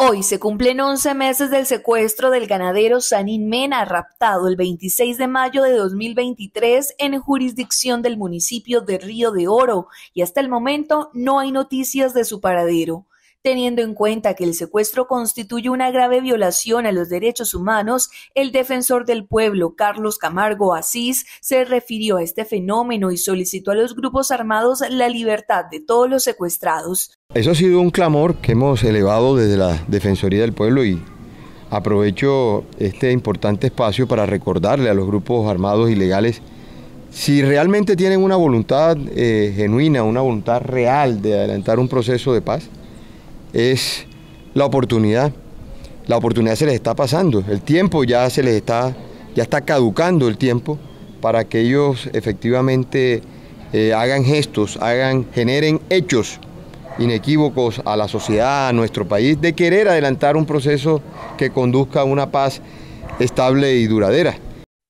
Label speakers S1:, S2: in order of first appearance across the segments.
S1: Hoy se cumplen 11 meses del secuestro del ganadero Sanín Mena, raptado el 26 de mayo de 2023 en jurisdicción del municipio de Río de Oro, y hasta el momento no hay noticias de su paradero. Teniendo en cuenta que el secuestro constituye una grave violación a los derechos humanos, el defensor del pueblo, Carlos Camargo Asís, se refirió a este fenómeno y solicitó a los grupos armados la libertad de todos los secuestrados.
S2: Eso ha sido un clamor que hemos elevado desde la Defensoría del Pueblo y aprovecho este importante espacio para recordarle a los grupos armados ilegales si realmente tienen una voluntad eh, genuina, una voluntad real de adelantar un proceso de paz, es la oportunidad. La oportunidad se les está pasando, el tiempo ya se les está, ya está caducando el tiempo para que ellos efectivamente eh, hagan gestos, hagan, generen hechos inequívocos a la sociedad, a nuestro país, de querer adelantar un proceso que conduzca a una paz estable y duradera.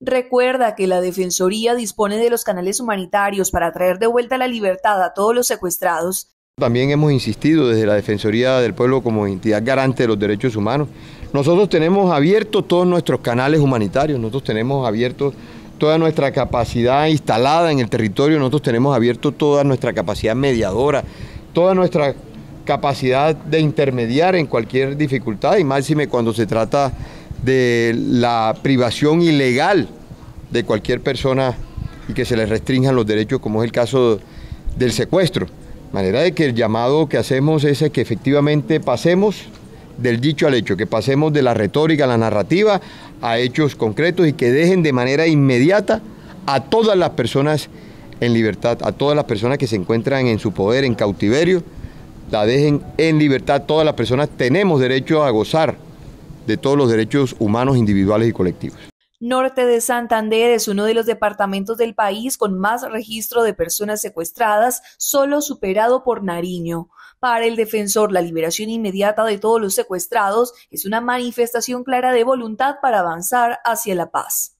S1: Recuerda que la Defensoría dispone de los canales humanitarios para traer de vuelta la libertad a todos los secuestrados
S2: también hemos insistido desde la Defensoría del Pueblo como entidad garante de los derechos humanos. Nosotros tenemos abiertos todos nuestros canales humanitarios, nosotros tenemos abiertos toda nuestra capacidad instalada en el territorio, nosotros tenemos abierto toda nuestra capacidad mediadora, toda nuestra capacidad de intermediar en cualquier dificultad y máxime cuando se trata de la privación ilegal de cualquier persona y que se les restrinjan los derechos, como es el caso del secuestro manera de que el llamado que hacemos es que efectivamente pasemos del dicho al hecho, que pasemos de la retórica a la narrativa a hechos concretos y que dejen de manera inmediata a todas las personas en libertad, a todas las personas que se encuentran en su poder, en cautiverio, la dejen en libertad. Todas las personas tenemos derecho a gozar de todos los derechos humanos individuales y colectivos
S1: norte de Santander es uno de los departamentos del país con más registro de personas secuestradas, solo superado por Nariño. Para el defensor, la liberación inmediata de todos los secuestrados es una manifestación clara de voluntad para avanzar hacia la paz.